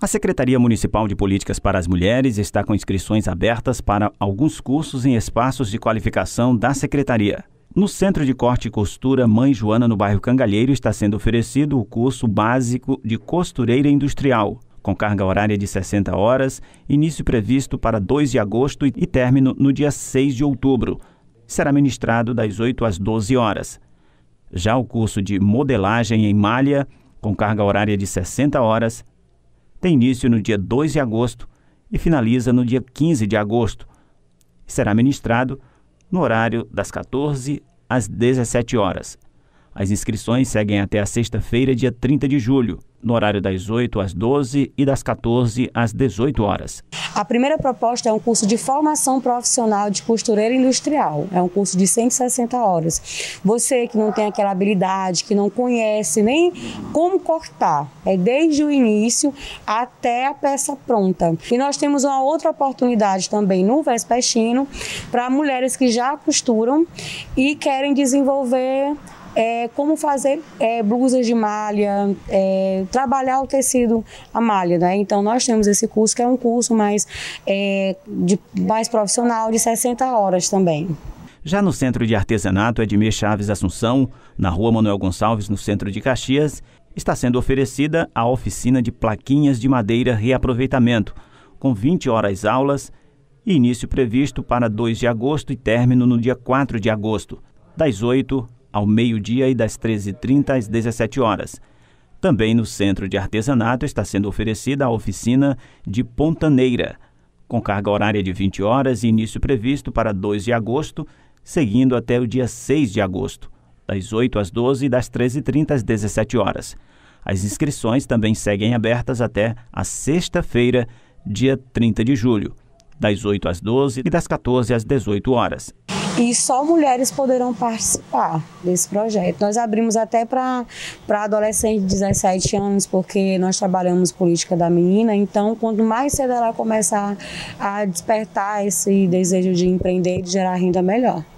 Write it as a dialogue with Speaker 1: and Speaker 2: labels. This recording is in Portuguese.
Speaker 1: A Secretaria Municipal de Políticas para as Mulheres está com inscrições abertas para alguns cursos em espaços de qualificação da Secretaria. No Centro de Corte e Costura Mãe Joana, no bairro Cangalheiro, está sendo oferecido o curso básico de costureira industrial, com carga horária de 60 horas, início previsto para 2 de agosto e término no dia 6 de outubro. Será ministrado das 8 às 12 horas. Já o curso de modelagem em malha, com carga horária de 60 horas, tem início no dia 2 de agosto e finaliza no dia 15 de agosto. Será ministrado no horário das 14 às 17 horas as inscrições seguem até a sexta-feira, dia 30 de julho, no horário das 8 às 12 e das 14 às 18 horas.
Speaker 2: A primeira proposta é um curso de formação profissional de costureira industrial. É um curso de 160 horas. Você que não tem aquela habilidade, que não conhece nem como cortar, é desde o início até a peça pronta. E nós temos uma outra oportunidade também no Vespestino para mulheres que já costuram e querem desenvolver é, como fazer é, blusas de malha, é, trabalhar o tecido, a malha, né? Então nós temos esse curso que é um curso mais, é, de, mais profissional de 60 horas também.
Speaker 1: Já no Centro de Artesanato Edmir Chaves Assunção, na Rua Manuel Gonçalves, no centro de Caxias, está sendo oferecida a oficina de plaquinhas de madeira reaproveitamento, com 20 horas aulas e início previsto para 2 de agosto e término no dia 4 de agosto, das 8 ao meio-dia e das 13h30 às 17 horas. Também no Centro de Artesanato está sendo oferecida a oficina de Pontaneira, com carga horária de 20 horas e início previsto para 2 de agosto, seguindo até o dia 6 de agosto, das 8 às 12 e das 13h30 às 17 horas. As inscrições também seguem abertas até a sexta-feira, dia 30 de julho, das 8 às 12 e das 14 às 18 horas
Speaker 2: e só mulheres poderão participar desse projeto. Nós abrimos até para adolescentes de 17 anos, porque nós trabalhamos política da menina, então quanto mais cedo ela começar a despertar esse desejo de empreender e de gerar renda, melhor.